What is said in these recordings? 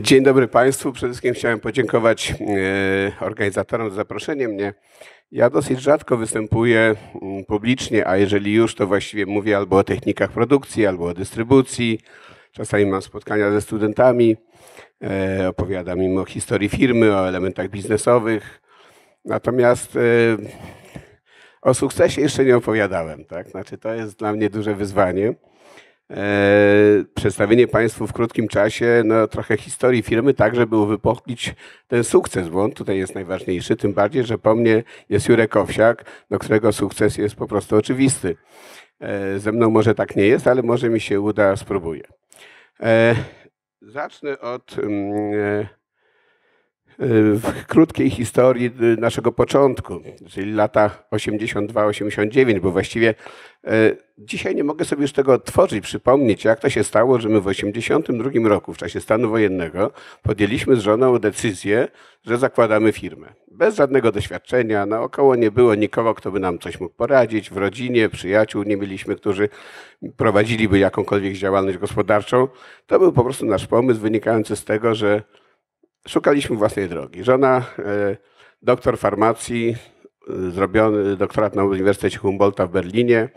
Dzień dobry Państwu. Przede wszystkim chciałem podziękować e, organizatorom za zaproszenie mnie. Ja dosyć rzadko występuję mm, publicznie, a jeżeli już, to właściwie mówię albo o technikach produkcji, albo o dystrybucji. Czasami mam spotkania ze studentami, e, opowiadam im o historii firmy, o elementach biznesowych. Natomiast e, o sukcesie jeszcze nie opowiadałem. Tak? Znaczy, to jest dla mnie duże wyzwanie. E, przedstawienie Państwu w krótkim czasie no, trochę historii firmy, tak żeby uwypuklić ten sukces, bo on tutaj jest najważniejszy, tym bardziej, że po mnie jest Jurek Owsiak, do którego sukces jest po prostu oczywisty. E, ze mną może tak nie jest, ale może mi się uda, spróbuję. E, zacznę od mm, w krótkiej historii y, naszego początku, czyli lata 82-89, bo właściwie y, dzisiaj nie mogę sobie już tego odtworzyć, przypomnieć, jak to się stało, że my w 82 roku, w czasie stanu wojennego, podjęliśmy z żoną decyzję, że zakładamy firmę. Bez żadnego doświadczenia, naokoło no, nie było nikogo, kto by nam coś mógł poradzić, w rodzinie, przyjaciół nie mieliśmy, którzy prowadziliby jakąkolwiek działalność gospodarczą. To był po prostu nasz pomysł wynikający z tego, że szukaliśmy własnej drogi. Żona, e, doktor farmacji, e, zrobiony doktorat na Uniwersytecie Humboldta w Berlinie,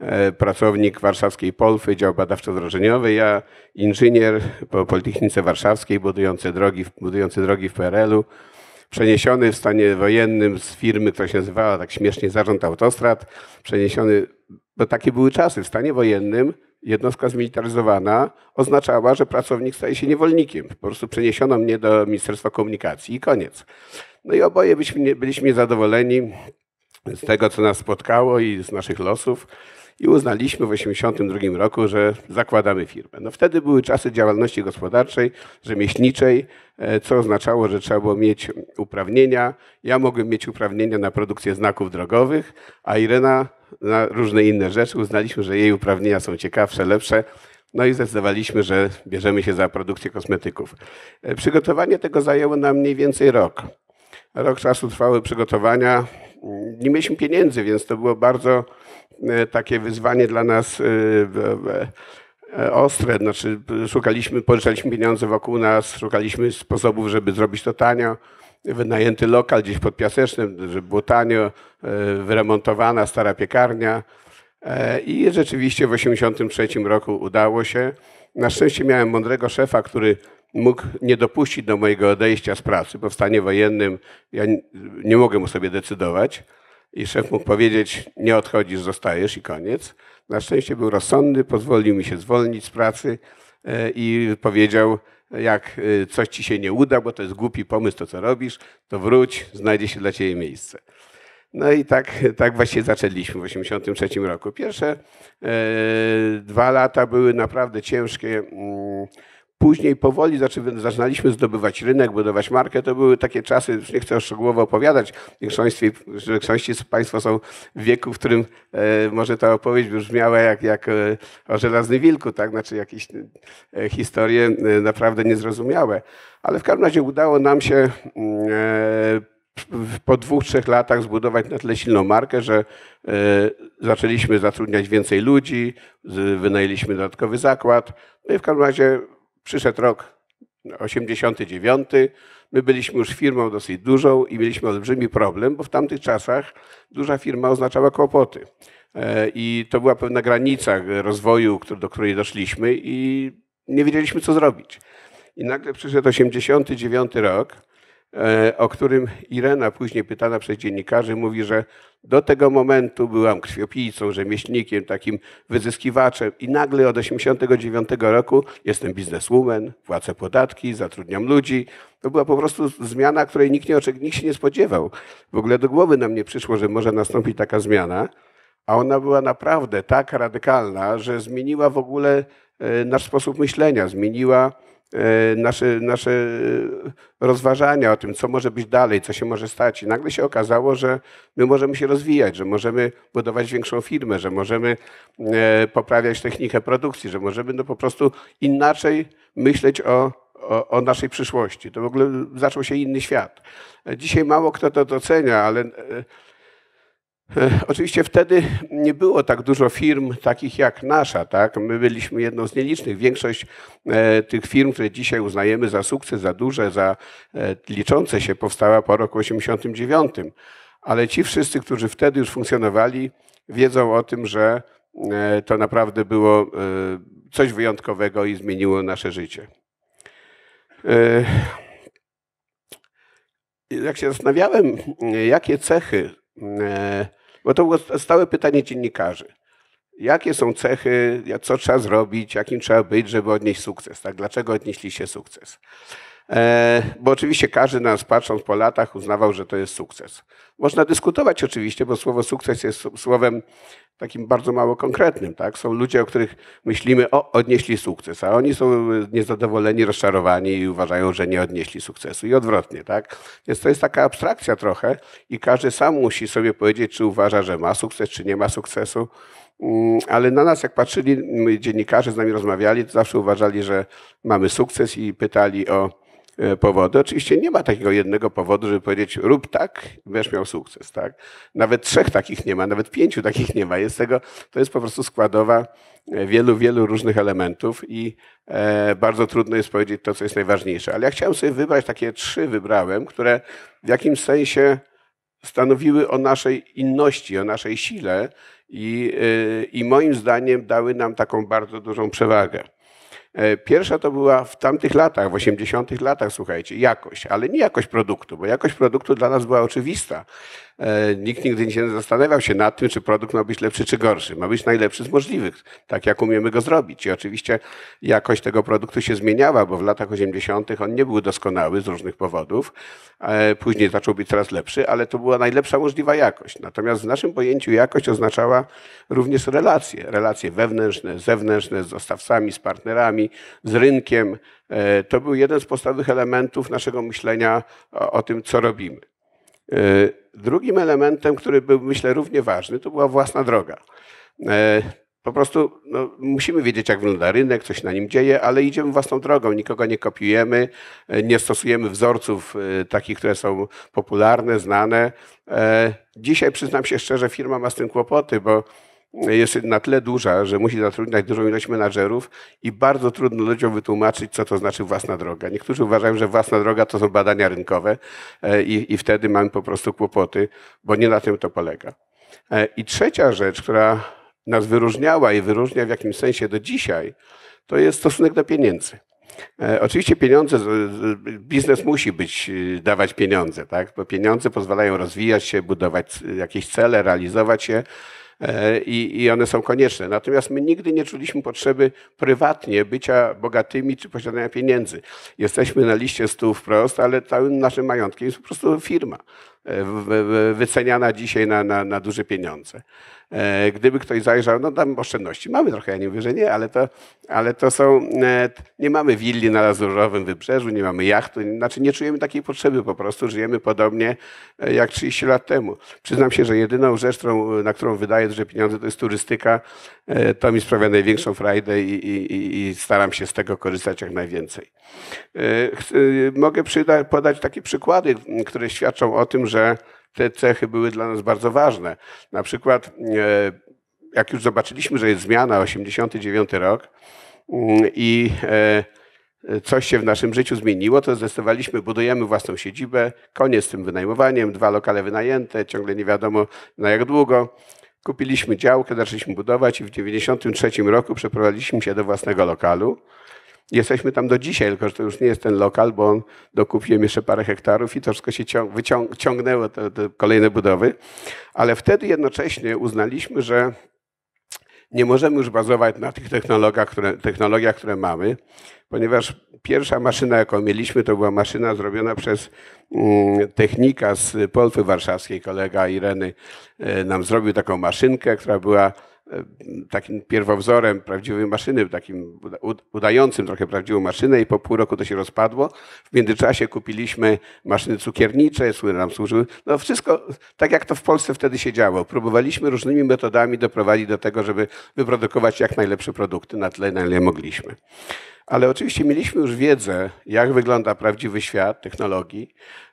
e, pracownik warszawskiej Polfy, dział badawczo-wdrożeniowy, ja inżynier po Politechnice Warszawskiej, budujący drogi, budujący drogi w PRL-u, przeniesiony w stanie wojennym z firmy, która się nazywała tak śmiesznie Zarząd Autostrad, przeniesiony, bo takie były czasy, w stanie wojennym jednostka zmilitaryzowana oznaczała, że pracownik staje się niewolnikiem. Po prostu przeniesiono mnie do Ministerstwa Komunikacji i koniec. No i oboje byliśmy, byliśmy zadowoleni z tego, co nas spotkało i z naszych losów i uznaliśmy w 1982 roku, że zakładamy firmę. No wtedy były czasy działalności gospodarczej, rzemieślniczej, e, co oznaczało, że trzeba było mieć uprawnienia. Ja mogłem mieć uprawnienia na produkcję znaków drogowych, a Irena na różne inne rzeczy. Uznaliśmy, że jej uprawnienia są ciekawsze, lepsze. No i zdecydowaliśmy, że bierzemy się za produkcję kosmetyków. E, przygotowanie tego zajęło nam mniej więcej rok. Rok czasu trwały przygotowania. Mm, nie mieliśmy pieniędzy, więc to było bardzo E, takie wyzwanie dla nas e, e, ostre. Znaczy, szukaliśmy, pożyczaliśmy pieniądze wokół nas, szukaliśmy sposobów, żeby zrobić to tanio. Wynajęty lokal gdzieś pod Piasecznym, żeby było tanio, wyremontowana stara piekarnia. I rzeczywiście w 1983 roku udało się. Na szczęście miałem mądrego szefa, który mógł nie dopuścić do mojego odejścia z pracy, bo w stanie wojennym ja nie mogłem sobie decydować. I szef mógł powiedzieć, nie odchodzisz, zostajesz i koniec. Na szczęście był rozsądny, pozwolił mi się zwolnić z pracy e, i powiedział, jak e, coś ci się nie uda, bo to jest głupi pomysł, to co robisz, to wróć, znajdzie się dla ciebie miejsce. No i tak, tak właśnie zaczęliśmy w 1983 roku. Pierwsze e, dwa lata były naprawdę ciężkie mm, Później powoli zaczynaliśmy zdobywać rynek, budować markę. To były takie czasy, już nie chcę szczegółowo opowiadać. W większości, w większości Państwo są w wieku, w którym e, może ta opowieść brzmiała jak, jak e, o żelaznym wilku, tak? Znaczy jakieś e, historie e, naprawdę niezrozumiałe. Ale w każdym razie udało nam się mm, e, po dwóch, trzech latach zbudować na tyle silną markę, że e, zaczęliśmy zatrudniać więcej ludzi, wynajęliśmy dodatkowy zakład. No i w każdym razie przyszedł rok 89. My byliśmy już firmą dosyć dużą i mieliśmy olbrzymi problem, bo w tamtych czasach duża firma oznaczała kłopoty. E, I to była pewna granica rozwoju, do której doszliśmy i nie wiedzieliśmy, co zrobić. I nagle przyszedł 89 rok E, o którym Irena, później pytana przez dziennikarzy, mówi, że do tego momentu byłam krwiopijcą, rzemieślnikiem, takim wyzyskiwaczem i nagle od 89 roku jestem bizneswoman, płacę podatki, zatrudniam ludzi. To była po prostu zmiana, której nikt, nie, nikt się nie spodziewał. W ogóle do głowy nam nie przyszło, że może nastąpić taka zmiana, a ona była naprawdę tak radykalna, że zmieniła w ogóle e, nasz sposób myślenia, zmieniła E, nasze, nasze rozważania o tym, co może być dalej, co się może stać. I nagle się okazało, że my możemy się rozwijać, że możemy budować większą firmę, że możemy e, poprawiać technikę produkcji, że możemy no po prostu inaczej myśleć o, o, o naszej przyszłości. To w ogóle zaczął się inny świat. Dzisiaj mało kto to docenia, ale e, E, oczywiście wtedy nie było tak dużo firm takich jak nasza. Tak? My byliśmy jedną z nielicznych. Większość e, tych firm, które dzisiaj uznajemy za sukces, za duże, za e, liczące się, powstała po roku 1989. Ale ci wszyscy, którzy wtedy już funkcjonowali, wiedzą o tym, że to naprawdę było coś wyjątkowego i zmieniło nasze życie. Jak się zastanawiałem, jakie cechy E, bo to było stałe pytanie dziennikarzy. Jakie są cechy, co trzeba zrobić, jakim trzeba być, żeby odnieść sukces? Tak? Dlaczego odnieśliście się sukces? E, bo oczywiście każdy nas patrząc po latach uznawał, że to jest sukces. Można dyskutować oczywiście, bo słowo sukces jest słowem takim bardzo mało konkretnym. Tak? Są ludzie, o których myślimy, o, odnieśli sukces, a oni są niezadowoleni, rozczarowani i uważają, że nie odnieśli sukcesu. I odwrotnie. Tak? Więc to jest taka abstrakcja trochę i każdy sam musi sobie powiedzieć, czy uważa, że ma sukces, czy nie ma sukcesu. Mm, ale na nas, jak patrzyli dziennikarze, z nami rozmawiali, to zawsze uważali, że mamy sukces i pytali o E, powody. Oczywiście nie ma takiego jednego powodu, żeby powiedzieć rób tak, będziesz miał sukces. Tak? Nawet trzech takich nie ma, nawet pięciu takich nie ma. Jest tego, to jest po prostu składowa e, wielu, wielu różnych elementów i e, bardzo trudno jest powiedzieć to, co jest najważniejsze. Ale ja chciałem sobie wybrać takie trzy, wybrałem, które w jakimś sensie stanowiły o naszej inności, o naszej sile i, i moim zdaniem dały nam taką bardzo dużą przewagę. E, pierwsza to była w tamtych latach, w 80 latach, słuchajcie, jakość, ale nie jakość produktu, bo jakość produktu dla nas była oczywista. E, nikt nigdy nie zastanawiał się nad tym, czy produkt ma być lepszy czy gorszy. Ma być najlepszy z możliwych, tak jak umiemy go zrobić. I oczywiście jakość tego produktu się zmieniała, bo w latach 80. on nie był doskonały z różnych powodów. E, później zaczął być coraz lepszy, ale to była najlepsza możliwa jakość. Natomiast w naszym pojęciu jakość oznaczała również relacje. Relacje wewnętrzne, zewnętrzne, z dostawcami, z partnerami z rynkiem. E, to był jeden z podstawowych elementów naszego myślenia o, o tym, co robimy. E, drugim elementem, który był myślę równie ważny, to była własna droga. E, po prostu no, musimy wiedzieć, jak wygląda rynek, co się na nim dzieje, ale idziemy własną drogą, nikogo nie kopiujemy, nie stosujemy wzorców takich, które są popularne, znane. Dzisiaj przyznam się szczerze, firma ma z tym kłopoty, bo jest na tyle duża, że musi zatrudniać dużą ilość menadżerów i bardzo trudno ludziom wytłumaczyć, co to znaczy własna droga. Niektórzy uważają, że własna droga to są badania rynkowe e, i, i wtedy mamy po prostu kłopoty, bo nie na tym to polega. E, I trzecia rzecz, która nas wyróżniała i wyróżnia w jakimś sensie do dzisiaj, to jest stosunek do pieniędzy. E, oczywiście pieniądze, biznes musi być, y, dawać pieniądze, tak? bo pieniądze pozwalają rozwijać się, budować y, jakieś cele, realizować je. E, i, i one są konieczne. Natomiast my nigdy nie czuliśmy potrzeby prywatnie bycia bogatymi czy posiadania pieniędzy. Jesteśmy na liście stu wprost, ale całym naszym majątkiem jest po prostu firma. E, wyceniana dzisiaj na, na, na duże pieniądze. E, gdyby ktoś zajrzał, no tam oszczędności mamy trochę, ja nie mówię, że nie, ale to, ale to są, e, nie mamy willi na Lazurowym Wybrzeżu, nie mamy jachtu, znaczy nie czujemy takiej potrzeby po prostu, żyjemy podobnie jak 30 lat temu. Przyznam się, że jedyną rzecz, którą, na którą wydaję duże pieniądze, to jest turystyka. To mi sprawia największą frajdę i, i, i staram się z tego korzystać jak najwięcej. Mogę przyda, podać takie przykłady, które świadczą o tym, że że te cechy były dla nas bardzo ważne. Na przykład, e, jak już zobaczyliśmy, że jest zmiana, 89 rok mm, i e, coś się w naszym życiu zmieniło, to zdecydowaliśmy, budujemy własną siedzibę, koniec z tym wynajmowaniem, dwa lokale wynajęte, ciągle nie wiadomo na jak długo. Kupiliśmy działkę, zaczęliśmy budować i w 93 roku przeprowadziliśmy się do własnego lokalu. Jesteśmy tam do dzisiaj, tylko że to już nie jest ten lokal, bo on, dokupiłem jeszcze parę hektarów i to wszystko się wyciągnęło, te, te kolejne budowy. Ale wtedy jednocześnie uznaliśmy, że nie możemy już bazować na tych technologiach które, technologiach, które mamy, ponieważ pierwsza maszyna, jaką mieliśmy, to była maszyna zrobiona przez mm, technika z Polfy Warszawskiej, kolega Ireny e, nam zrobił taką maszynkę, która była E, takim pierwowzorem prawdziwej maszyny, takim udającym trochę prawdziwą maszynę i po pół roku to się rozpadło. W międzyczasie kupiliśmy maszyny cukiernicze, słynne nam służyły. No wszystko tak jak to w Polsce wtedy się działo. Próbowaliśmy różnymi metodami doprowadzić do tego, żeby wyprodukować jak najlepsze produkty na tyle, na ile mogliśmy. Ale oczywiście mieliśmy już wiedzę, jak wygląda prawdziwy świat technologii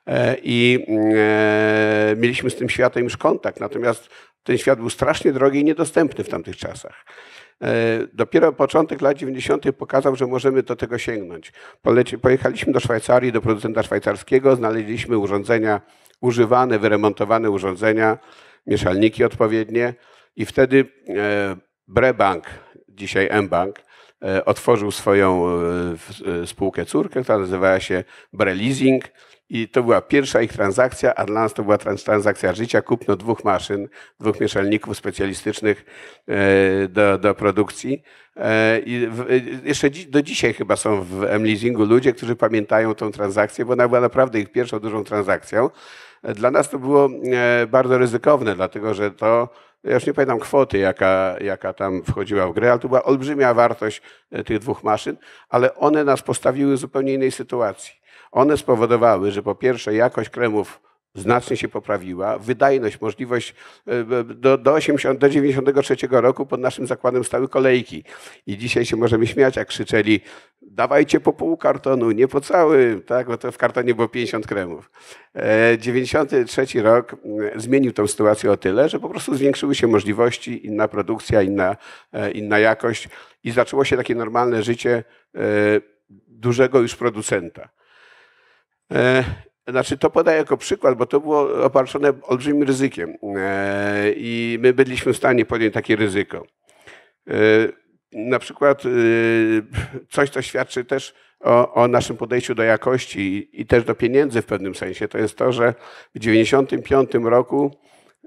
e, i e, mieliśmy z tym światem już kontakt. Natomiast ten świat był strasznie drogi i niedostępny w tamtych czasach. E, dopiero początek lat 90. pokazał, że możemy do tego sięgnąć. Pojechaliśmy do Szwajcarii, do producenta szwajcarskiego, znaleźliśmy urządzenia używane, wyremontowane urządzenia, mieszalniki odpowiednie i wtedy e, Brebank, dzisiaj M-Bank, E, otworzył swoją e, e, spółkę córkę, która nazywała się Breleasing i to była pierwsza ich transakcja, a dla nas to była transakcja życia, kupno dwóch maszyn, dwóch mieszalników specjalistycznych do, do produkcji. I jeszcze do dzisiaj chyba są w M-Leasingu ludzie, którzy pamiętają tą transakcję, bo ona była naprawdę ich pierwszą dużą transakcją. Dla nas to było bardzo ryzykowne, dlatego że to ja już nie pamiętam kwoty, jaka, jaka tam wchodziła w grę, ale to była olbrzymia wartość e, tych dwóch maszyn, ale one nas postawiły w zupełnie innej sytuacji. One spowodowały, że po pierwsze jakość kremów znacznie się poprawiła. Wydajność, możliwość e, e, do, do, 80, do 93 roku pod naszym zakładem stały kolejki. I dzisiaj się możemy śmiać, jak krzyczeli dawajcie po pół kartonu, nie po cały, tak? bo to w kartonie było 50 kremów. 93 e, rok mm, zmienił tą sytuację o tyle, że po prostu zwiększyły się możliwości, inna produkcja, inna, inna jakość i zaczęło się takie normalne życie dużego już producenta. Znaczy, to podaję jako przykład, bo to było obarczone olbrzymim ryzykiem e, i my byliśmy w stanie podjąć takie ryzyko. E, na przykład e, coś, co świadczy też o, o naszym podejściu do jakości i też do pieniędzy w pewnym sensie, to jest to, że w 1995 roku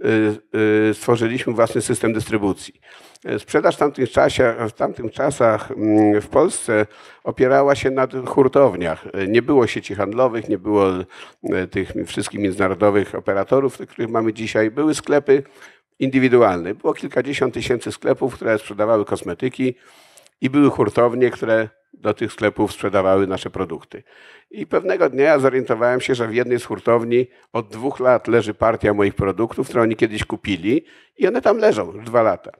Y, y, stworzyliśmy własny system dystrybucji. Sprzedaż w tamtych, czasie, w tamtych czasach mm, w Polsce opierała się na hurtowniach. Nie było sieci handlowych, nie było y, tych wszystkich międzynarodowych operatorów, których mamy dzisiaj. Były sklepy indywidualne. Było kilkadziesiąt tysięcy sklepów, które sprzedawały kosmetyki, i były hurtownie, które do tych sklepów sprzedawały nasze produkty. I pewnego dnia zorientowałem się, że w jednej z hurtowni od dwóch lat leży partia moich produktów, które oni kiedyś kupili i one tam leżą już dwa lata.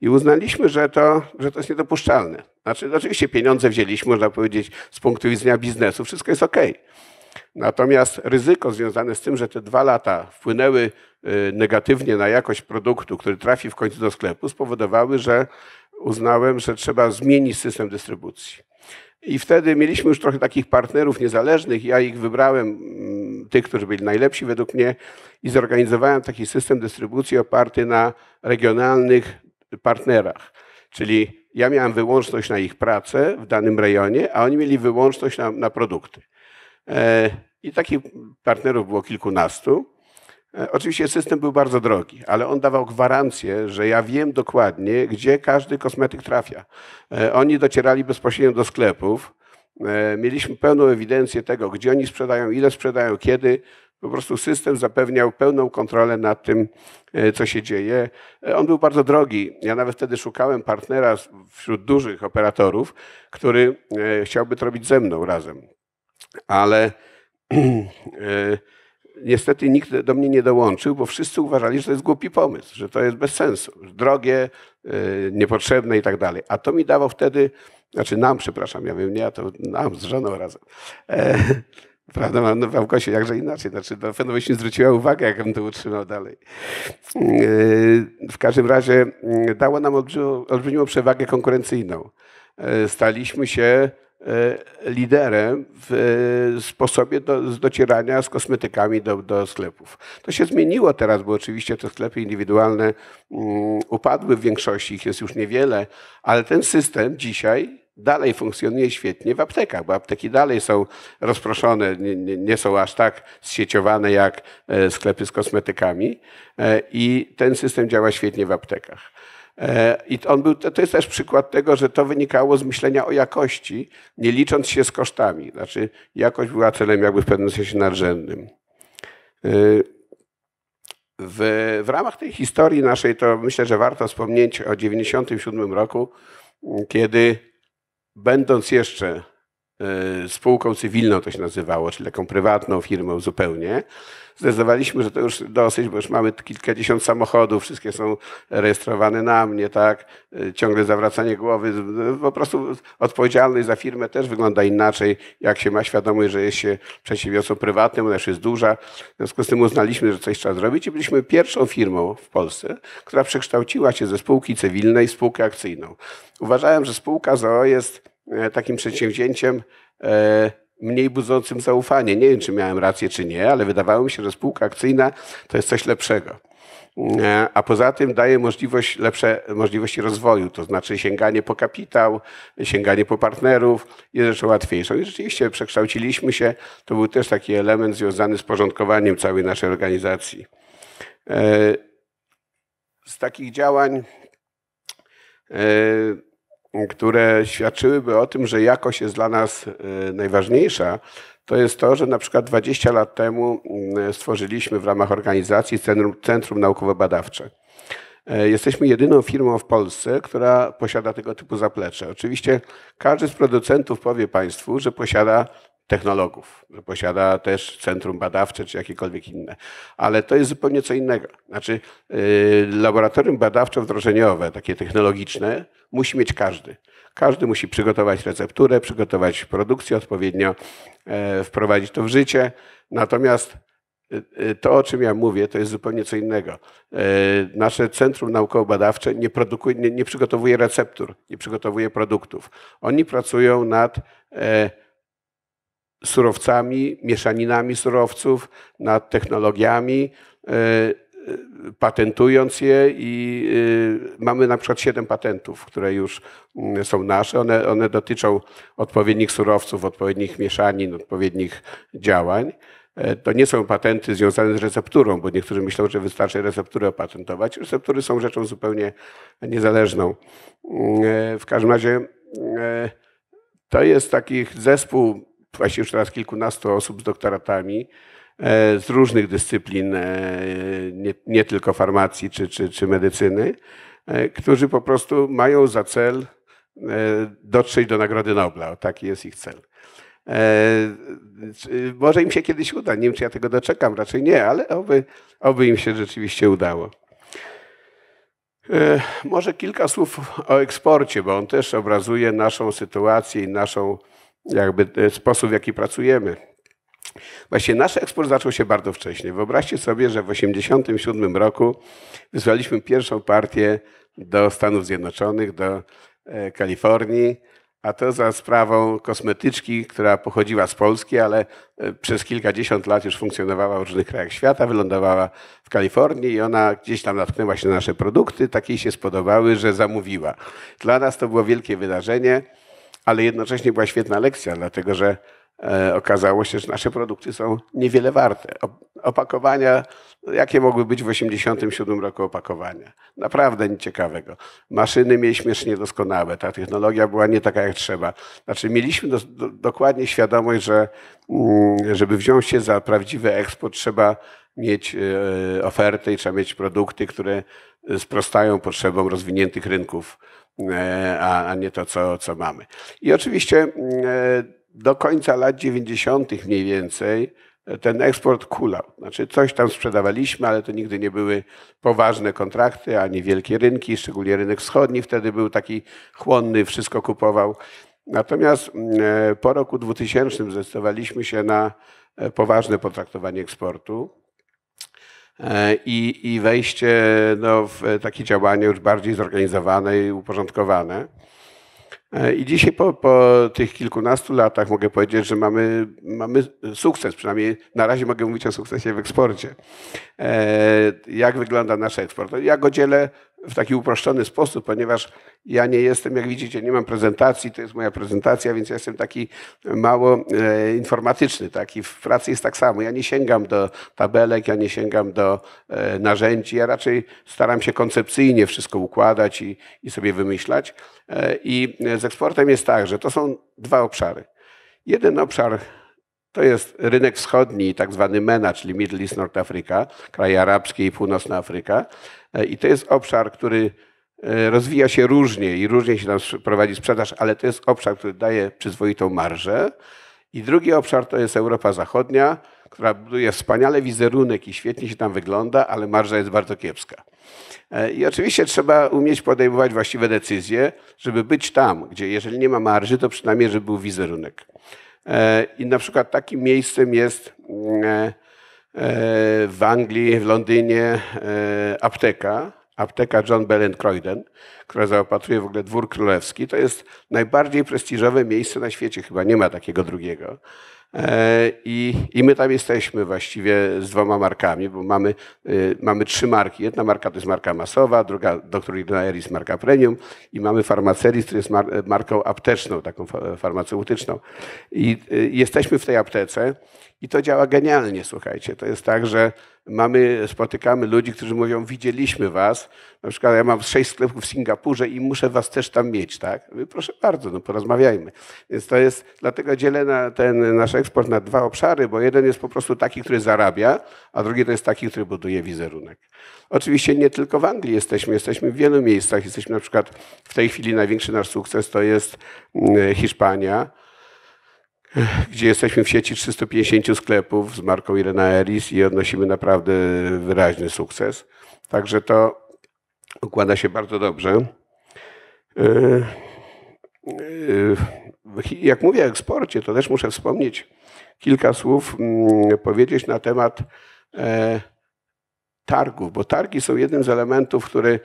I uznaliśmy, że to, że to jest niedopuszczalne. Znaczy, oczywiście pieniądze wzięliśmy, można powiedzieć, z punktu widzenia biznesu, wszystko jest ok. Natomiast ryzyko związane z tym, że te dwa lata wpłynęły y, negatywnie na jakość produktu, który trafi w końcu do sklepu, spowodowały, że uznałem, że trzeba zmienić system dystrybucji. I wtedy mieliśmy już trochę takich partnerów niezależnych. Ja ich wybrałem, mm, tych, którzy byli najlepsi według mnie, i zorganizowałem taki system dystrybucji oparty na regionalnych partnerach. Czyli ja miałem wyłączność na ich pracę w danym rejonie, a oni mieli wyłączność na, na produkty. E, I takich partnerów było kilkunastu. E, oczywiście system był bardzo drogi, ale on dawał gwarancję, że ja wiem dokładnie, gdzie każdy kosmetyk trafia. E, oni docierali bezpośrednio do sklepów. E, mieliśmy pełną ewidencję tego, gdzie oni sprzedają, ile sprzedają, kiedy. Po prostu system zapewniał pełną kontrolę nad tym, co się dzieje. On był bardzo drogi. Ja nawet wtedy szukałem partnera wśród dużych operatorów, który chciałby to robić ze mną razem. Ale niestety nikt do mnie nie dołączył, bo wszyscy uważali, że to jest głupi pomysł, że to jest bez sensu, drogie, y, niepotrzebne i tak dalej. A to mi dało wtedy, znaczy nam, przepraszam, ja wiem, nie, a to nam z żoną razem. E, prawda, na no, Małgosiu, jakże inaczej. Znaczy, na pewno byś zwróciła uwagę, jakbym to utrzymał dalej. E, w każdym razie mm, dało nam olbrzymią, olbrzymią przewagę konkurencyjną. E, staliśmy się E, liderem w e, sposobie do, docierania z kosmetykami do, do, sklepów. To się zmieniło teraz, bo oczywiście te sklepy indywidualne mm, upadły, w większości ich jest już niewiele, ale ten system dzisiaj dalej funkcjonuje świetnie w aptekach, bo apteki dalej są rozproszone, nie, nie są aż tak sieciowane jak e, sklepy z kosmetykami i ten system działa świetnie w aptekach. E, I on był, to jest też przykład tego, że to wynikało z myślenia o jakości, nie licząc się z kosztami. Znaczy, jakość była celem jakby w pewnym sensie nadrzędnym. E, w, w ramach tej historii naszej to myślę, że warto wspomnieć o 1997 roku, kiedy będąc jeszcze Y, spółką cywilną to się nazywało, czyli taką prywatną firmą zupełnie. Zdecydowaliśmy, że to już dosyć, bo już mamy kilkadziesiąt samochodów, wszystkie są rejestrowane na mnie, tak? Y, ciągle zawracanie głowy. Y, po prostu odpowiedzialność za firmę też wygląda inaczej, jak się ma świadomość, że jest się przedsiębiorcą prywatnym, ona już jest duża. W związku z tym uznaliśmy, że coś trzeba zrobić i byliśmy pierwszą firmą w Polsce, która przekształciła się ze spółki cywilnej w spółkę akcyjną. Uważałem, że spółka ZOO jest E, takim przedsięwzięciem e, mniej budzącym zaufanie. Nie wiem, czy miałem rację, czy nie, ale wydawało mi się, że spółka akcyjna to jest coś lepszego. Mm, e, a poza tym daje możliwość lepsze możliwości rozwoju, to znaczy sięganie po kapitał, sięganie po partnerów jest rzeczą łatwiejszą. I rzeczywiście przekształciliśmy się. To był też taki element związany z porządkowaniem całej naszej organizacji. Z takich działań które świadczyłyby o tym, że jakość jest dla nas e, najważniejsza, to jest to, że na przykład 20 lat temu mm, stworzyliśmy w ramach organizacji Centrum, Centrum Naukowo-Badawcze. E, jesteśmy jedyną firmą w Polsce, która posiada tego typu zaplecze. Oczywiście każdy z producentów powie Państwu, że posiada technologów, posiada też centrum badawcze czy jakiekolwiek inne. Ale to jest zupełnie co innego. Znaczy, y, laboratorium badawczo-wdrożeniowe, takie technologiczne, musi mieć każdy. Każdy musi przygotować recepturę, przygotować produkcję odpowiednio, e, wprowadzić to w życie. Natomiast y, y, to, o czym ja mówię, to jest zupełnie co innego. E, nasze Centrum Naukowo-Badawcze nie, produkuje, nie, nie przygotowuje receptur, nie przygotowuje produktów. Oni pracują nad e, surowcami, mieszaninami surowców, nad technologiami, e, e, patentując je i e, mamy na przykład siedem patentów, które już mm, są nasze. One, one dotyczą odpowiednich surowców, odpowiednich mieszanin, odpowiednich działań. To nie są patenty związane z recepturą, bo niektórzy myślą, że wystarczy recepturę opatentować. Receptury są rzeczą zupełnie niezależną. Mm, w każdym razie to jest taki zespół właśnie już teraz kilkunastu osób z doktoratami e, z różnych dyscyplin, e, nie, nie tylko farmacji czy, czy, czy medycyny, e, którzy po prostu mają za cel dotrzeć do Nagrody Nobla. Taki jest ich cel. Może im się kiedyś uda. Nie wiem, czy ja tego doczekam. Raczej nie, ale oby, oby im się rzeczywiście udało. Może kilka słów o eksporcie, bo on też obrazuje naszą sytuację i naszą jakby e, sposób, w jaki pracujemy. Właśnie nasz eksport zaczął się bardzo wcześnie. Wyobraźcie sobie, że w 1987 roku wysłaliśmy pierwszą partię do Stanów Zjednoczonych, do e, Kalifornii, a to za sprawą kosmetyczki, która pochodziła z Polski, ale e, przez kilkadziesiąt lat już funkcjonowała w różnych krajach świata, wylądowała w Kalifornii i ona gdzieś tam natknęła się na nasze produkty, takie jej się spodobały, że zamówiła. Dla nas to było wielkie wydarzenie ale jednocześnie była świetna lekcja, dlatego że e, okazało się, że nasze produkty są niewiele warte. Opakowania, jakie mogły być w 1987 roku opakowania? Naprawdę nic ciekawego. Maszyny mieliśmy jeszcze niedoskonałe, ta technologia była nie taka jak trzeba. Znaczy mieliśmy do, do, dokładnie świadomość, że mm, żeby wziąć się za prawdziwy eksport trzeba mieć e, oferty i trzeba mieć produkty, które e, sprostają potrzebom rozwiniętych rynków E, a, a nie to, co, co mamy. I oczywiście e, do końca lat 90. mniej więcej e, ten eksport kulał. Znaczy coś tam sprzedawaliśmy, ale to nigdy nie były poważne kontrakty, ani wielkie rynki, szczególnie rynek wschodni wtedy był taki chłonny, wszystko kupował. Natomiast po roku 2000 zdecydowaliśmy się na poważne potraktowanie eksportu. E, i, i wejście no, w takie działanie już bardziej zorganizowane i uporządkowane. E, I dzisiaj po, po tych kilkunastu latach mogę powiedzieć, że mamy, mamy sukces, przynajmniej na razie mogę mówić o sukcesie w eksporcie. E, jak wygląda nasz eksport? No, ja go dzielę w taki uproszczony sposób, ponieważ ja nie jestem, jak widzicie, nie mam prezentacji, to jest moja prezentacja, więc ja jestem taki mało e, informatyczny. Taki w pracy jest tak samo. Ja nie sięgam do tabelek, ja nie sięgam do e, narzędzi, ja raczej staram się koncepcyjnie wszystko układać i, i sobie wymyślać. E, I z eksportem jest tak, że to są dwa obszary. Jeden obszar to jest rynek wschodni, tak zwany MENA, czyli Middle East North Africa, kraje arabskie i północna Afryka. E, I to jest obszar, który e, rozwija się różnie i różnie się tam prowadzi sprzedaż, ale to jest obszar, który daje przyzwoitą marżę. I drugi obszar to jest Europa Zachodnia, która buduje wspaniale wizerunek i świetnie się tam wygląda, ale marża jest bardzo kiepska. E, I oczywiście trzeba umieć podejmować właściwe decyzje, żeby być tam, gdzie jeżeli nie ma marży, to przynajmniej, żeby był wizerunek. E, I na przykład takim miejscem jest mm, e, e, w Anglii, w Londynie apteka, apteka John Bell Croydon, która zaopatruje w ogóle dwór królewski. To jest najbardziej prestiżowe miejsce na świecie, chyba nie ma takiego drugiego. E, I, I my tam jesteśmy właściwie z dwoma markami, bo mamy, y, mamy trzy marki. Jedna marka to jest marka masowa, druga doktor Ignaeris marka premium i mamy farmaceris, który jest marką apteczną, taką farmaceutyczną. I y, jesteśmy w tej aptece i to działa genialnie, słuchajcie. To jest tak, że mamy, spotykamy ludzi, którzy mówią, widzieliśmy was, na przykład ja mam sześć sklepów w Singapurze i muszę was też tam mieć, tak? proszę bardzo, no porozmawiajmy. Więc to jest, dlatego dzielę na ten nasz eksport na dwa obszary, bo jeden jest po prostu taki, który zarabia, a drugi to jest taki, który buduje wizerunek. Oczywiście nie tylko w Anglii jesteśmy, jesteśmy w wielu miejscach. Jesteśmy na przykład, w tej chwili największy nasz sukces to jest mm, Hiszpania, gdzie jesteśmy w sieci 350 sklepów z marką Irena Eris i odnosimy naprawdę wyraźny sukces. Także to układa się bardzo dobrze. E, e, jak mówię o eksporcie, to też muszę wspomnieć kilka słów, mm, powiedzieć na temat e, targów, bo targi są jednym z elementów, który,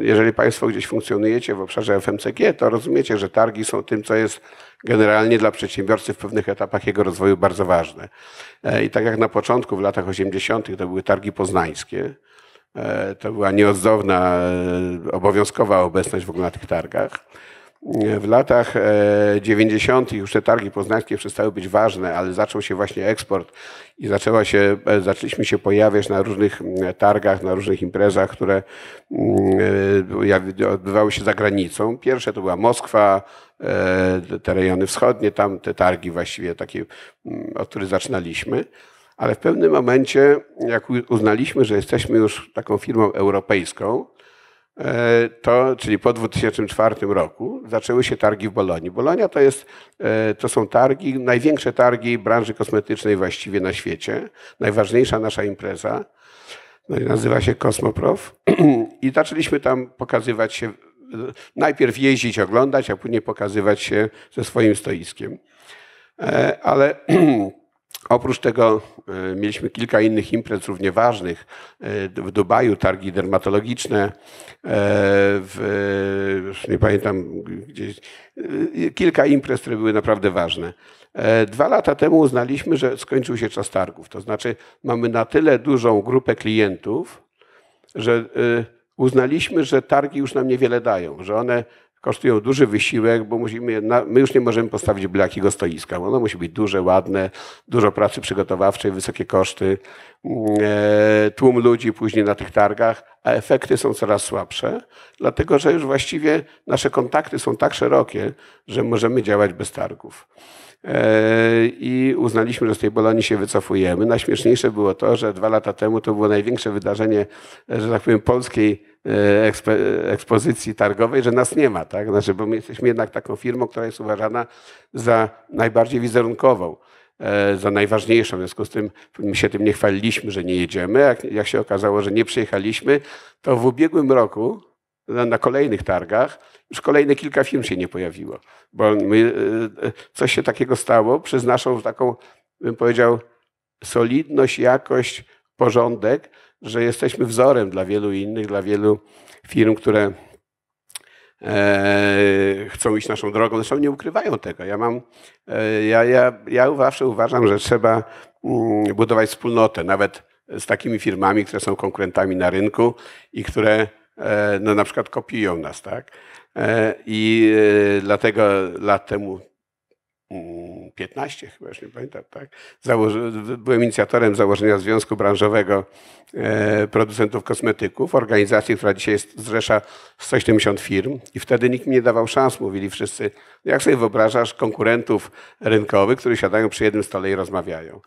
jeżeli Państwo gdzieś funkcjonujecie w obszarze FMCG, to rozumiecie, że targi są tym, co jest generalnie dla przedsiębiorcy w pewnych etapach jego rozwoju bardzo ważne. E, I tak jak na początku, w latach 80., to były targi poznańskie. E, to była nieodzowna, e, obowiązkowa obecność w ogóle na tych targach w latach 90. E, już te targi poznańskie przestały być ważne, ale zaczął się właśnie eksport i zaczęła się, e, zaczęliśmy się pojawiać na różnych e, targach, na różnych imprezach, które mm, odbywały się za granicą. Pierwsze to była Moskwa, te rejony wschodnie, tam te targi właściwie takie, mm, od których zaczynaliśmy. Ale w pewnym momencie, jak uznaliśmy, że jesteśmy już taką firmą europejską, E, to, czyli po 2004 roku, zaczęły się targi w Bolonii. Bolonia to, jest, e, to są targi, największe targi branży kosmetycznej właściwie na świecie, najważniejsza nasza impreza. No nazywa się Kosmoprof. I zaczęliśmy tam pokazywać się, najpierw jeździć, oglądać, a później pokazywać się ze swoim stoiskiem. E, ale Oprócz tego e, mieliśmy kilka innych imprez równie ważnych. E, w Dubaju targi dermatologiczne, e, w, nie pamiętam gdzieś, kilka imprez, które były naprawdę ważne. Dwa lata temu uznaliśmy, że skończył się czas targów. To znaczy mamy na tyle dużą grupę klientów, że uznaliśmy, że targi już nam niewiele dają, że one kosztują duży wysiłek, bo musimy, my już nie możemy postawić byle jakiego stoiska. Ono musi być duże, ładne, dużo pracy przygotowawczej, wysokie koszty, mm, e, tłum ludzi później na tych targach, a efekty są coraz słabsze, dlatego że już właściwie nasze kontakty są tak szerokie, że możemy działać bez targów e, i uznaliśmy, że z tej Bolonii się wycofujemy. Najśmieszniejsze było to, że dwa lata temu to było największe wydarzenie, e, że tak powiem, polskiej E, ekspo, ekspozycji targowej, że nas nie ma, tak? Znaczy, bo my jesteśmy jednak taką firmą, która jest uważana za najbardziej wizerunkową e, za najważniejszą. W związku z tym my się tym nie chwaliliśmy, że nie jedziemy. Jak, jak się okazało, że nie przyjechaliśmy, to w ubiegłym roku na, kolejnych targach już kolejne kilka firm się nie pojawiło, bo my, e, coś się takiego stało przez naszą taką, bym powiedział, solidność, jakość, porządek, że jesteśmy wzorem dla wielu innych, dla wielu firm, które e, chcą iść naszą drogą. Zresztą nie ukrywają tego. Ja mam, e, ja, ja, ja zawsze uważam, że trzeba mm, budować wspólnotę, nawet z takimi firmami, które są konkurentami na rynku i które e, no, na przykład kopiują nas, tak? E, I e, dlatego lat temu 15 chyba, już nie pamiętam, tak? Założy, byłem inicjatorem założenia Związku Branżowego e, Producentów Kosmetyków, organizacji, która dzisiaj jest, zrzesza 170 firm i wtedy nikt mi nie dawał szans, mówili wszyscy, jak sobie wyobrażasz konkurentów rynkowych, którzy siadają przy jednym stole i rozmawiają.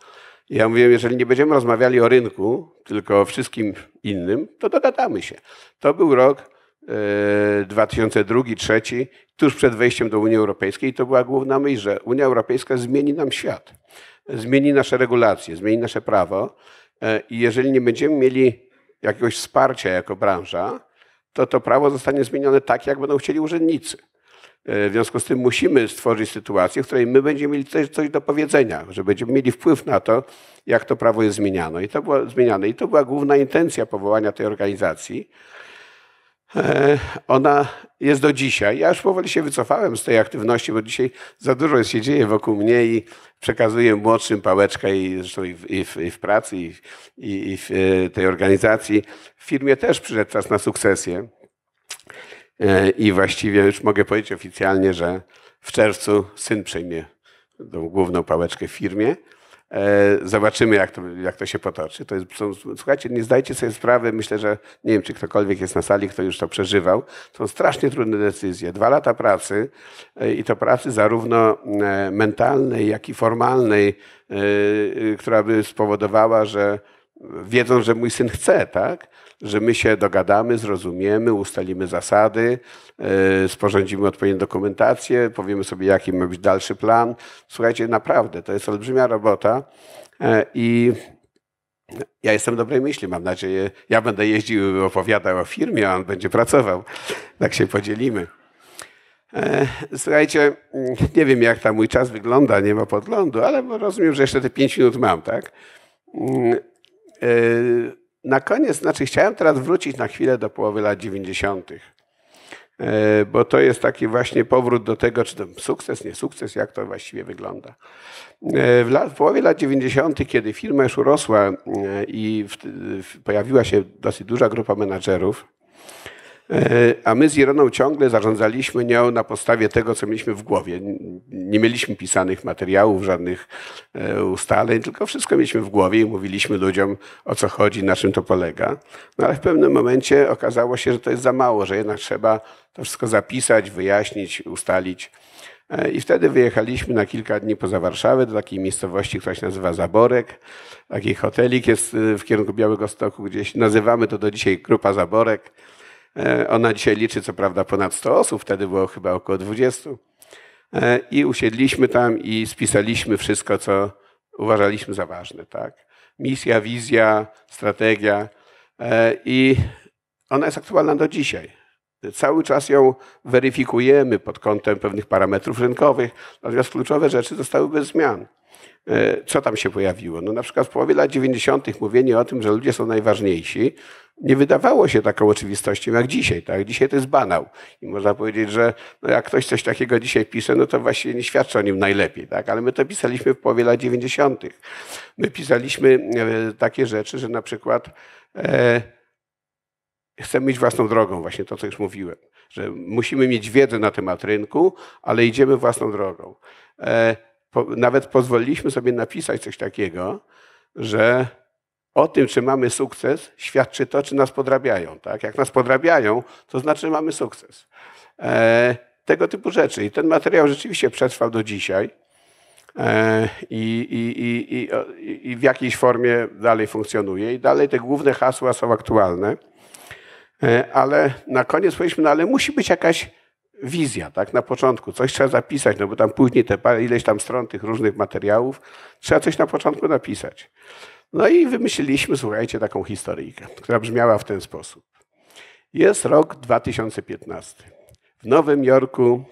I ja mówiłem, jeżeli nie będziemy rozmawiali o rynku, tylko o wszystkim innym, to dogadamy się. To był rok 2002-2003, y, tuż przed wejściem do Unii Europejskiej. to była główna myśl, że Unia Europejska zmieni nam świat, zmieni nasze regulacje, zmieni nasze prawo. Y, I jeżeli nie będziemy mieli jakiegoś wsparcia jako branża, to to prawo zostanie zmienione tak, jak będą chcieli urzędnicy. Y, w związku z tym musimy stworzyć sytuację, w której my będziemy mieli coś, coś, do powiedzenia, że będziemy mieli wpływ na to, jak to prawo jest zmieniane. I to była, zmieniane. I to była główna intencja powołania tej organizacji. E, ona jest do dzisiaj. Ja już powoli się wycofałem z tej aktywności, bo dzisiaj za dużo się dzieje wokół mnie i przekazuję młodszym pałeczkę i zresztą i w, i w, i w pracy, i, i w e, tej organizacji. W firmie też przyszedł czas na sukcesję. E, I właściwie już mogę powiedzieć oficjalnie, że w czerwcu syn przejmie tą główną pałeczkę w firmie. E, zobaczymy, jak to, jak to się potoczy. To jest, słuchajcie, nie zdajcie sobie sprawy, myślę, że nie wiem, czy ktokolwiek jest na sali, kto już to przeżywał. Są strasznie trudne decyzje. Dwa lata pracy e, i to pracy zarówno e, mentalnej, jak i formalnej, która by spowodowała, że wiedzą, że mój syn chce, tak? że my się dogadamy, zrozumiemy, ustalimy zasady, e, sporządzimy odpowiednią dokumentację, powiemy sobie, jaki ma być dalszy plan. Słuchajcie, naprawdę, to jest olbrzymia robota e, i ja jestem dobrej myśli, mam nadzieję. Ja będę jeździł i opowiadał o firmie, a on będzie pracował. Tak się podzielimy. E, słuchajcie, mm, nie wiem jak tam mój czas wygląda, nie ma podglądu, ale rozumiem, że jeszcze te pięć minut mam, tak? Mm, na koniec, znaczy chciałem teraz wrócić na chwilę do połowy lat 90., e, bo to jest taki właśnie powrót do tego, czy to sukces, nie sukces, jak to właściwie wygląda. E, w, lat, w połowie lat 90., kiedy firma już urosła e, i w, w, pojawiła się dosyć duża grupa menadżerów, E, a my z Jeroną ciągle zarządzaliśmy nią na podstawie tego, co mieliśmy w głowie. Nie mieliśmy pisanych materiałów, żadnych e, ustaleń, tylko wszystko mieliśmy w głowie i mówiliśmy ludziom, o co chodzi, na czym to polega. No ale w pewnym momencie okazało się, że to jest za mało, że jednak trzeba to wszystko zapisać, wyjaśnić, ustalić. E, I wtedy wyjechaliśmy na kilka dni poza Warszawę do takiej miejscowości, która się nazywa Zaborek. Taki hotelik jest w kierunku Białego Stoku gdzieś. Nazywamy to do dzisiaj Grupa Zaborek. E, ona dzisiaj liczy co prawda ponad 100 osób, wtedy było chyba około 20. E, I usiedliśmy tam i spisaliśmy wszystko, co uważaliśmy za ważne. Tak? Misja, wizja, strategia. E, I ona jest aktualna do dzisiaj. Cały czas ją weryfikujemy pod kątem pewnych parametrów rynkowych, natomiast kluczowe rzeczy zostały bez zmian. Co tam się pojawiło? No na przykład w połowie lat 90. mówienie o tym, że ludzie są najważniejsi, nie wydawało się taką oczywistością jak dzisiaj. Tak? Dzisiaj to jest banał. I można powiedzieć, że no jak ktoś coś takiego dzisiaj pisze, no to właściwie nie świadczy o nim najlepiej. Tak? Ale my to pisaliśmy w połowie lat 90. My pisaliśmy e, takie rzeczy, że na przykład e, chcemy iść własną drogą, właśnie to, co już mówiłem. Że musimy mieć wiedzę na temat rynku, ale idziemy własną drogą. E, po, nawet pozwoliliśmy sobie napisać coś takiego, że o tym, czy mamy sukces, świadczy to, czy nas podrabiają. Tak? Jak nas podrabiają, to znaczy mamy sukces. E, tego typu rzeczy. I ten materiał rzeczywiście przetrwał do dzisiaj e, i, i, i, i, w jakiejś formie dalej funkcjonuje. I dalej te główne hasła są aktualne. E, ale na koniec powiedzmy, no ale musi być jakaś wizja, tak, na początku. Coś trzeba zapisać, no bo tam później te ileś tam stron tych różnych materiałów. Trzeba coś na początku napisać. No i wymyśliliśmy, słuchajcie, taką historyjkę, która brzmiała w ten sposób. Jest rok 2015. W Nowym Jorku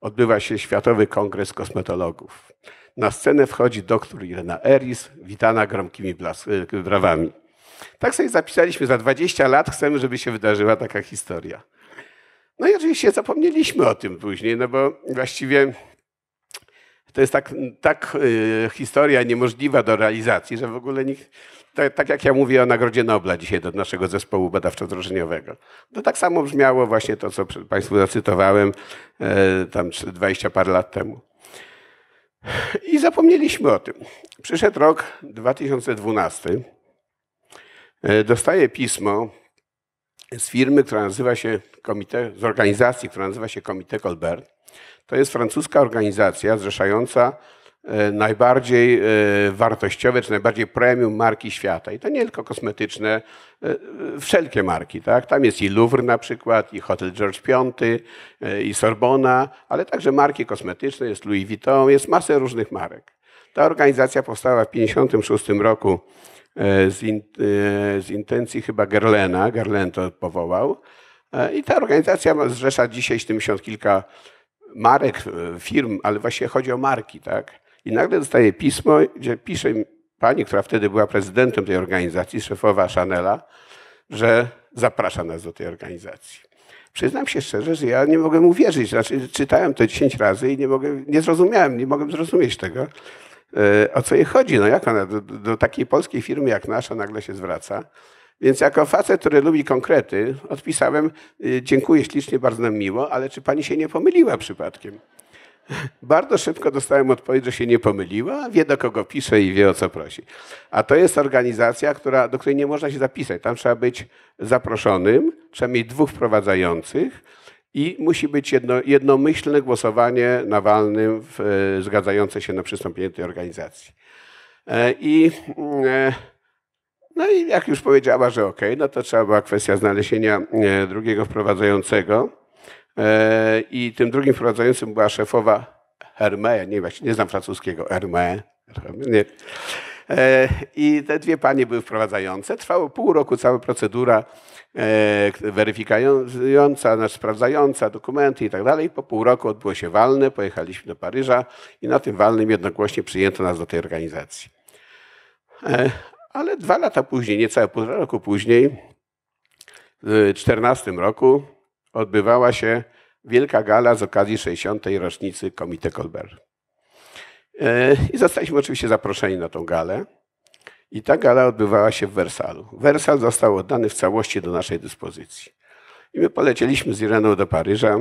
odbywa się Światowy Kongres Kosmetologów. Na scenę wchodzi doktor Irena Eris, witana gromkimi y, brawami. Tak sobie zapisaliśmy, za 20 lat chcemy, żeby się wydarzyła taka historia. No i oczywiście zapomnieliśmy o tym później, no bo właściwie to jest tak, tak y, historia niemożliwa do realizacji, że w ogóle nikt, tak, tak, jak ja mówię o Nagrodzie Nobla dzisiaj do naszego zespołu badawczo-drożeniowego. To tak samo brzmiało właśnie to, co Państwu zacytowałem e, tam 20 par lat temu. I zapomnieliśmy o tym. Przyszedł rok 2012. E, dostaję pismo z firmy, która nazywa się z organizacji, która nazywa się Komite Colbert, to jest francuska organizacja zrzeszająca e, najbardziej e, wartościowe, czy najbardziej premium marki świata. I to nie tylko kosmetyczne, e, wszelkie marki. Tak? Tam jest i Louvre na przykład, i Hotel George V, i Sorbona, ale także marki kosmetyczne, jest Louis Vuitton, jest masę różnych marek. Ta organizacja powstała w 1956 roku z, in, z intencji chyba Gerlena, Gerlen to powołał. I ta organizacja zrzesza dzisiaj 70 kilka marek, e, firm, ale właśnie chodzi o marki, tak? I nagle dostaję pismo, gdzie pisze pani, która wtedy była prezydentem tej organizacji, szefowa Chanela, że zaprasza nas do tej organizacji. Przyznam się szczerze, że ja nie mogłem uwierzyć. Znaczy, czytałem to 10 razy i nie, mogę nie zrozumiałem, nie mogłem zrozumieć tego, e, o co jej chodzi. No jak ona do, do takiej polskiej firmy jak nasza nagle się zwraca. Więc jako facet, który lubi konkrety, odpisałem, y, dziękuję ślicznie, bardzo nam miło, ale czy pani się nie pomyliła przypadkiem? Bardzo szybko dostałem odpowiedź, że się nie pomyliła, wie do kogo pisze i wie o co prosi. A to jest organizacja, która, do której nie można się zapisać. Tam trzeba być zaproszonym, trzeba mieć dwóch prowadzących i musi być jedno, jednomyślne głosowanie na walnym w, y, zgadzające się na przystąpienie tej organizacji. E, I... Mm, e, no i jak już powiedziała, że ok, no to trzeba była kwestia znalezienia e, drugiego wprowadzającego. E, I tym drugim wprowadzającym była szefowa Hermé, nie, właśnie nie znam francuskiego, Hermé. Nie. E, I te dwie panie były wprowadzające. Trwało pół roku cała procedura weryfikująca, znaczy sprawdzająca dokumenty i tak dalej. Po pół roku odbyło się walne, pojechaliśmy do Paryża i na tym walnym jednogłośnie przyjęto nas do tej organizacji. Ale dwa lata później, niecałe półtora roku później, w 2014 roku odbywała się wielka gala z okazji 60. rocznicy Komite Colbert. E, I zostaliśmy oczywiście zaproszeni na tą galę. I ta gala odbywała się w Wersalu. Wersal został oddany w całości do naszej dyspozycji. I my polecieliśmy z Ireną do Paryża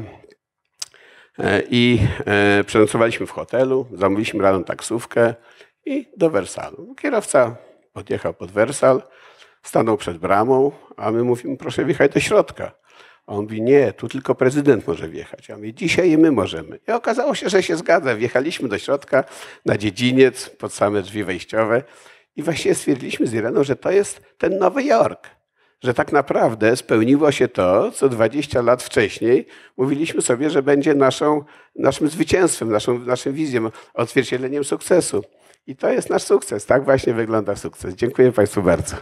e, i e, przenocowaliśmy w hotelu, zamówiliśmy rano taksówkę i do Wersalu. Kierowca odjechał pod Wersal, stanął przed bramą, a my mówimy, proszę wjechać do środka. A on mówi, nie, tu tylko prezydent może wjechać. A my dzisiaj my możemy. I okazało się, że się zgadza. Wjechaliśmy do środka, na dziedziniec, pod same drzwi wejściowe. I właśnie stwierdziliśmy z Ireną, że to jest ten Nowy Jork. Że tak naprawdę spełniło się to, co 20 lat wcześniej mówiliśmy sobie, że będzie naszą, naszym zwycięstwem, naszą, naszym wizją, odzwierciedleniem sukcesu. I to jest nasz sukces. Tak właśnie wygląda sukces. Dziękuję Państwu bardzo.